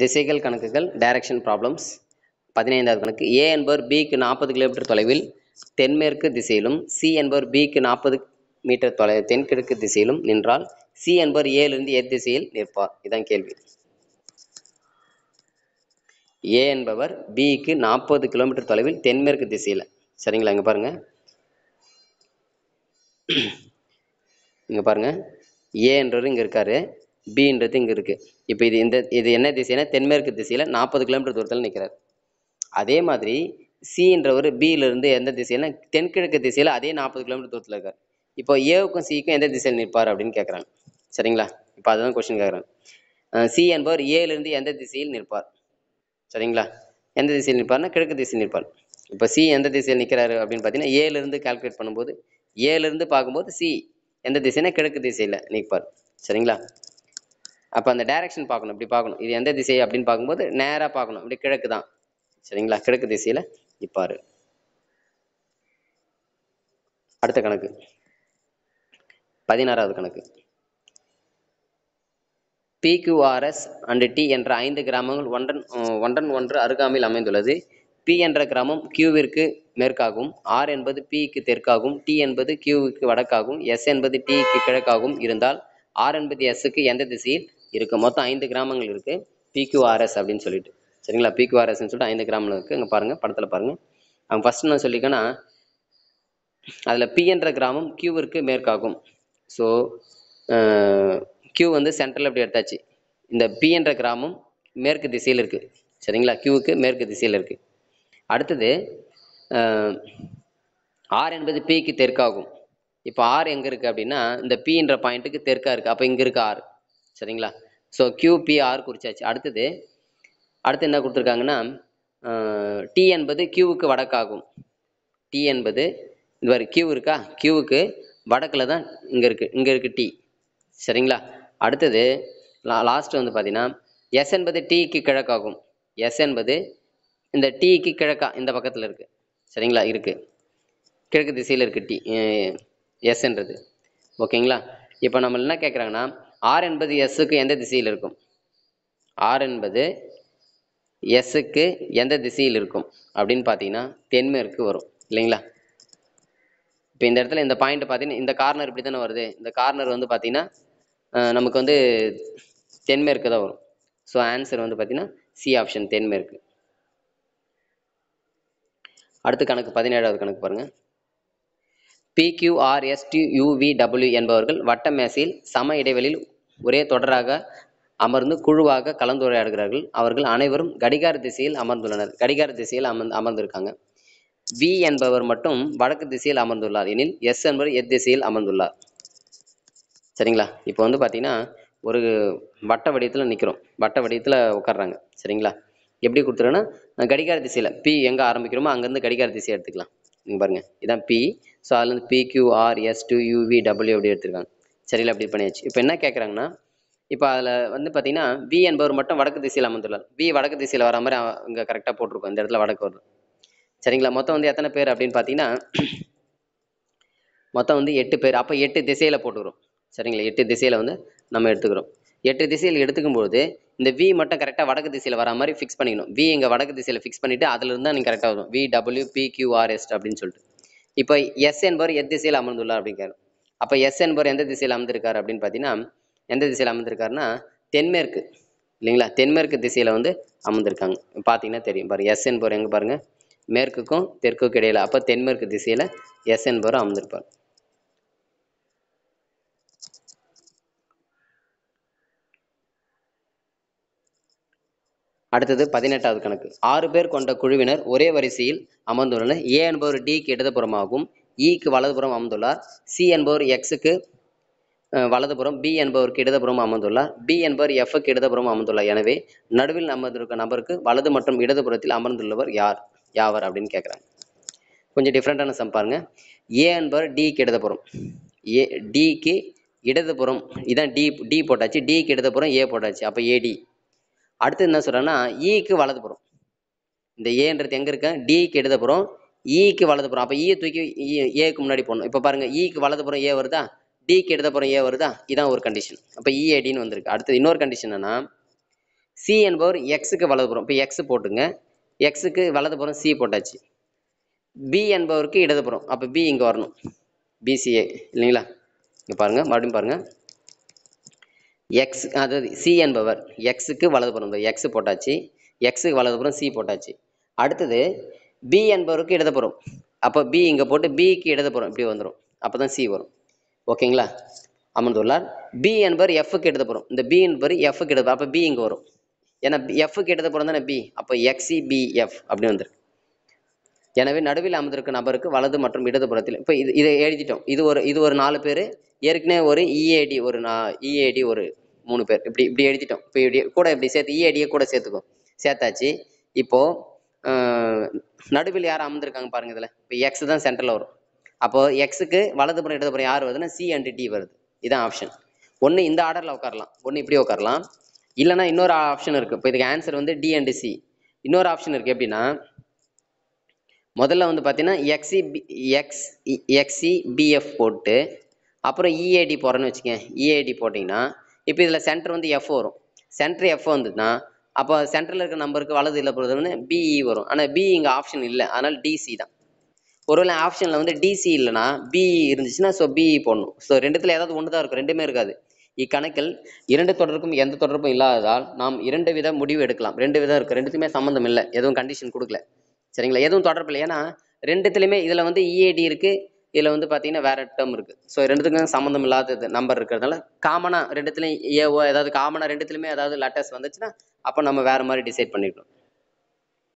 திசைகள் கணக்குகள் direction problems பதினைந்தாவது கணக்கு ஏ என்பவர் பிக்கு நாற்பது கிலோமீட்டர் தொலைவில் தென்மேற்கு திசையிலும் சி என்பவர் பிக்கு நாற்பது மீட்டர் தொலை தென்கிழக்கு திசையிலும் நின்றால் சி என்பவர் ஏலிருந்து எத் திசையில் நிற்பார் இதுதான் கேள்வி ஏ என்பவர் பிக்கு நாற்பது கிலோமீட்டர் தொலைவில் தென்மேற்கு திசையில் சரிங்களா இங்கே பாருங்க இங்கே பாருங்க ஏ என்றவர் இங்கே இருக்காரு பின்றது இங்கே இருக்குது இப்போ இது இந்த இது என்ன திசைனா தென்மேற்கு திசையில் நாற்பது கிலோமீட்டர் தூரத்தில் நிற்கிறார் அதே மாதிரி சின்றவர் பியிலிருந்து எந்த திசைனா தென்கிழக்கு திசையில் அதே நாற்பது கிலோமீட்டர் தூரத்தில் இருக்கார் இப்போ ஏவுக்கும் சிக்கும் எந்த திசையில் நிற்பார் அப்படின்னு கேட்குறாங்க சரிங்களா இப்போ அதுதான் கொஷின் கேட்குறாங்க சி என்பவர் ஏலிருந்து எந்த திசையில் நிற்பார் சரிங்களா எந்த திசையில் நிற்பார்னா கிழக்கு திசையில் நிற்பார் இப்போ சி எந்த திசையில் நிற்கிறாரு அப்படின்னு பார்த்தீங்கன்னா ஏலிருந்து கால்குலேட் பண்ணும்போது ஏலிருந்து பார்க்கும்போது சி எந்த திசைனா கிழக்கு திசையில் நிற்பார் சரிங்களா அப்போ அந்த டைரக்ஷன் பார்க்கணும் இப்படி பார்க்கணும் இது எந்த திசை அப்படின்னு பார்க்கும்போது நேராக பார்க்கணும் இப்படி கிழக்கு தான் சரிங்களா கிழக்கு திசையில் நிற்பார் அடுத்த கணக்கு பதினாறாவது கணக்கு பிக்யூஆர்எஸ் அண்டு டி என்ற ஐந்து கிராமங்கள் ஒன்றன் ஒன்றன் ஒன்று அருகாமையில் அமைந்துள்ளது பி என்ற கிராமம் கியூவிற்கு மேற்காகவும் ஆர் என்பது பிக்கு தெற்காகவும் டி என்பது கியூவுக்கு வடக்காகவும் எஸ் என்பது டிக்கு கிழக்காகவும் இருந்தால் ஆர் என்பது எஸ்ஸுக்கு எந்த திசையில் இருக்கு மொத்தம் ஐந்து கிராமங்கள் இருக்குது பிக்யூஆர்எஸ் அப்படின்னு சொல்லிட்டு சரிங்களா பிக்யூஆர்எஸ் சொல்லிட்டு ஐந்து கிராமில் இருக்கு இங்கே பாருங்கள் படத்தில் பாருங்கள் அவங்க ஃபஸ்ட்டு நான் சொல்லிக்கேன்னா அதில் பி என்ற கிராமம் இருக்கு மேற்காகும் ஸோ கியூ வந்து சென்ட்ரல் அப்படி எடுத்தாச்சு இந்த பி என்ற கிராமம் மேற்கு திசையில் இருக்குது சரிங்களா கியூவுக்கு மேற்கு திசையில் இருக்குது அடுத்தது ஆர் என்பது பிக்கு தெற்காகும் இப்போ ஆர் எங்கே இருக்குது அப்படின்னா இந்த பி என்ற பாயிண்ட்டுக்கு தெற்காக இருக்குது அப்போ இங்கே இருக்குது ஆறு சரிங்களா ஸோ கியூபிஆர் குறிச்சாச்சு அடுத்தது அடுத்து என்ன கொடுத்துருக்காங்கன்னா டி என்பது கியூவுக்கு வடக்காகும் டி என்பது இந்த மாதிரி கியூ இருக்கா கியூவுக்கு வடக்கில் தான் இங்கே இருக்குது இங்கே இருக்குது டி சரிங்களா அடுத்தது லா லாஸ்ட் வந்து பார்த்தீங்கன்னா எஸ் என்பது டீக்கு கிழக்காகும் எஸ் என்பது இந்த டீக்கு கிழக்கா இந்த பக்கத்தில் இருக்குது சரிங்களா இருக்குது கிழக்கு திசையில் இருக்குது டி எஸ்ன்றது ஓகேங்களா இப்போ நம்ம என்ன கேட்குறாங்கன்னா ஆர் என்பது எஸ்ஸுக்கு எந்த திசையில் இருக்கும் ஆர் என்பது எஸ்ஸுக்கு எந்த திசையில் இருக்கும் அப்படின்னு பார்த்தீங்கன்னா தென்மேற்கு வரும் இல்லைங்களா இப்போ இந்த இடத்துல இந்த பாயிண்ட் பார்த்தீங்கன்னா இந்த கார்னர் இப்படி தானே வருது இந்த கார்னர் வந்து பார்த்தீங்கன்னா நமக்கு வந்து தென்மேற்கு தான் வரும் ஸோ ஆன்சர் வந்து பார்த்தீங்கன்னா சி ஆப்ஷன் தென்மேற்கு அடுத்து கணக்கு பதினேழாவது கணக்கு பாருங்கள் பிக்யூஆர்எஸ்டியூவிடபிள்யூ டபிள்யூ என்பவர்கள் வட்டமேசையில் சம இடைவெளியில் ஒரே தொடராக அமர்ந்து குழுவாக கலந்துரையாடுகிறார்கள் அவர்கள் அனைவரும் கடிகார திசையில் அமர்ந்துள்ளனர் கடிகார திசையில் அமர்ந்து அமர்ந்திருக்காங்க வி என்பவர் மட்டும் வடக்கு திசையில் அமர்ந்துள்ளார் எனில் எஸ் என்பவர் எத் திசையில் அமர்ந்துள்ளார் சரிங்களா இப்போ வந்து பார்த்தீங்கன்னா ஒரு வட்ட வடிவத்தில் நிற்கிறோம் வட்ட வடிவத்தில் உட்காடுறாங்க சரிங்களா எப்படி கொடுத்துருன்னா கடிகார திசையில் பி எங்கே ஆரம்பிக்கிறோமோ அங்கேருந்து கடிகார திசையை எடுத்துக்கலாம் நீங்கள் பாருங்கள் இதான் பி ஸோ அதுலேருந்து P Q R S to UV W அப்படி எடுத்துருக்காங்க சரியில்லை அப்படி பண்ணியாச்சு இப்போ என்ன கேட்குறாங்கன்னா இப்போ அதில் வந்து பார்த்தீங்கன்னா வி என்பவர் மட்டும் வடக்கு திசையில் அமர்ந்துள்ளார் வி வடக்கு திசையில் வர மாதிரி இங்கே கரெக்டாக போட்டிருக்கோம் இந்த இடத்துல வடக்கு வரும் சரிங்களா மொத்தம் வந்து எத்தனை பேர் அப்படின்னு பார்த்தீங்கன்னா மொத்தம் வந்து எட்டு பேர் அப்போ எட்டு திசையில் போட்டுக்கிறோம் சரிங்களா எட்டு திசையில் வந்து நம்ம எடுத்துக்கிறோம் எட்டு திசையில் எடுத்துக்கும் போது இந்த வி மட்டும் கரெக்டாக வடக்கு திசையில் வர மாதிரி ஃபிக்ஸ் பண்ணிக்கணும் வி இங்கே வடக்கு திசையில் ஃபிக்ஸ் பண்ணிவிட்டு அதில் இருந்தால் நீங்கள் கரெக்டாக வரும் வி டபிள்யூ பி கியூஆர்எஸ்ட் அப்படின்னு சொல்லிட்டு இப்போ எஸ் என்பவர் எத் திசையில் அமர்ந்துள்ளார் அப்படிங்கிறார் அப்போ எஸ் என்பவர் எந்த திசையில் அமர்ந்திருக்காரு அப்படின்னு பார்த்தீங்கன்னா எந்த திசையில் அமர்ந்திருக்காருன்னா தென்மேற்கு இல்லைங்களா தென்மேற்கு திசையில் வந்து அமர்ந்திருக்காங்க பார்த்தீங்கன்னா தெரியும் பாருங்க எஸ் என்பவர் எங்கே பாருங்கள் மேற்குக்கும் தெற்குக்கும் இடையில அப்போ தென்மேற்கு திசையில் எஸ் என்பவர் அமர்ந்திருப்பார் அடுத்தது பதினெட்டாவது கணக்கு ஆறு பேர் கொண்ட குழுவினர் ஒரே வரிசையில் அமர்ந்துள்ளனர் ஏ என்பவர் டிக்கு இடதுபுறமாகவும் இக்கு e வலதுபுறம் அமர்ந்துள்ளார் சி என்பவர் எக்ஸுக்கு வலதுபுறம் பி என்பவருக்கு இடதுபுறம் அமர்ந்துள்ளார் பி என்பவர் எஃப்க்கு இடதுபுறம் அமர்ந்துள்ளார் எனவே நடுவில் அமர்ந்திருக்க நபருக்கு வலது மற்றும் இடதுபுறத்தில் அமர்ந்துள்ளவர் யார் யாவர் அப்படின்னு கேட்குறாங்க கொஞ்சம் டிஃப்ரெண்ட்டான சம் பாருங்க ஏ என்பவர் டிக்கு இடதுபுறம் ஏ டிக்கு இடதுபுறம் இதான் டி டி போட்டாச்சு டிக்கு இடதுபுறம் ஏ போட்டாச்சு அப்போ ஏடி அடுத்து என்ன சொல்கிறேன்னா இக்கு e வலதுபுறம் இந்த ஏன்றது எங்கே இருக்கேன் டிக்கு இடதுபுறம் ஈக்கு வலதுபுறம் அப்போ ஈயை e தூக்கி ஏக்கு e, முன்னாடி போடணும் இப்போ பாருங்கள் ஈக்கு வலதுபுறம் ஏ வருதா டிக்கு இடதுபுறம் ஏ வருதா இதுதான் ஒரு கண்டிஷன் அப்போ இ e அடின்னு வந்திருக்கு அடுத்தது இன்னொரு கண்டிஷன் என்னன்னா சி என்பவர் எக்ஸுக்கு வலதுபுறம் இப்போ எக்ஸ் போட்டுங்க எக்ஸுக்கு வலதுபுறம் சி போட்டாச்சு பி என்பவருக்கு இடதுபுறம் அப்போ பி இங்கே வரணும் பிசிஏ இல்லைங்களா இங்கே பாருங்கள் மறுபடியும் பாருங்கள் எக்ஸ் அதாவது சி என்பவர் எக்ஸுக்கு வலதுபுறம் எக்ஸ் போட்டாச்சு எக்ஸுக்கு புறம் சி போட்டாச்சு அடுத்தது பி என்பவருக்கு இடதுபுறம் அப்போ பி இங்கே போட்டு பிக்கு இடதுபுறம் இப்படி வந்துடும் அப்போ தான் சி வரும் ஓகேங்களா அமர்ந்துள்ளார் பி என்பவர் எஃப்க்கு இடதுபுறம் இந்த பி என்பவர் எஃப்க்கு இடது அப்போ பி இங்கே வரும் ஏன்னா எஃப்க்கு இடதுபுறம் தானே பி அப்போ எக்ஸி பி e எஃப் அப்படி வந்துருக்கு எனவே நடுவில் அமர்ந்திருக்கும் நபருக்கு வலது மற்றும் இடதுபுறத்தில் இப்போ இது இதை எழுதிட்டோம் இது ஒரு இது ஒரு நாலு பேர் ஏற்கனவே ஒரு இஏடி e ஒரு நா இஏடி e ஒரு மூணு பேர் இப்படி இப்படி எழுதிட்டோம் இப்போ இப்படி கூட இப்படி சேர்த்து இஏடியை கூட சேர்த்துக்கும் சேர்த்தாச்சு இப்போது நடுவில் யார் அமர்ந்திருக்காங்க பாருங்க இதில் இப்போ எக்ஸ் தான் சென்டரில் வரும் அப்போது எக்ஸுக்கு வலதுபுறம் இடதுபுறம் யார் வருதுன்னா சி அண்ட் டி வருது இதான் ஆப்ஷன் ஒன்று இந்த ஆர்டரில் உட்காரலாம் ஒன்று இப்படி உட்காரலாம் இல்லைனா இன்னொரு ஆப்ஷன் இருக்குது இப்போ இதுக்கு ஆன்சர் வந்து டி அண்ட் சி இன்னொரு ஆப்ஷன் இருக்குது எப்படின்னா முதல்ல வந்து பார்த்தீங்கன்னா எக்ஸி பி e எக்ஸ் எக்ஸி பிஎஃப் e, e போட்டு அப்புறம் இஏடி போடுறேன்னு வச்சுக்கேன் இஏடி போட்டிங்கன்னா இப்போ இதில் சென்டர் வந்து எஃப் வரும் சென்டர் எஃப் வந்ததுன்னா அப்போ சென்டரில் இருக்க நம்பருக்கு வலது இல்லை பொறுத்தவரை பிஇ வரும் ஆனால் பிஇ இங்கே ஆப்ஷன் இல்லை அதனால் டிசி தான் ஒருவேளை ஆப்ஷனில் வந்து டிசி இல்லைன்னா பிஇ இருந்துச்சுன்னா ஸோ பிஇ போடணும் ஸோ ரெண்டுத்தில் ஏதாவது ஒன்று தான் இருக்கும் ரெண்டுமே இருக்காது இக்கணக்கில் இரண்டு தொடருக்கும் எந்த தொடர்பும் இல்லாததால் நாம் இரண்டு வித முடிவு எடுக்கலாம் ரெண்டு விதம் இருக்குது ரெண்டுத்துமே சம்மந்தம் இல்லை எதுவும் கண்டிஷன் கொடுக்கல சரிங்களா எதுவும் தொடர்பு இல்லை ஏன்னா ரெண்டுத்துலையுமே இதில் வந்து இஏடி e இருக்குது இதில் வந்து பார்த்தீங்கன்னா வேற டேர்ம் இருக்குது ஸோ ரெண்டுத்துக்கும் சம்மந்தம் இல்லாத நம்பர் இருக்கிறதுனால காமனாக ரெண்டுத்துலையும் ஏதாவது காமனாக ரெண்டுத்துலையுமே ஏதாவது லெட்டர்ஸ் வந்துச்சுன்னா அப்போ நம்ம வேற மாதிரி டிசைட் பண்ணிக்கணும்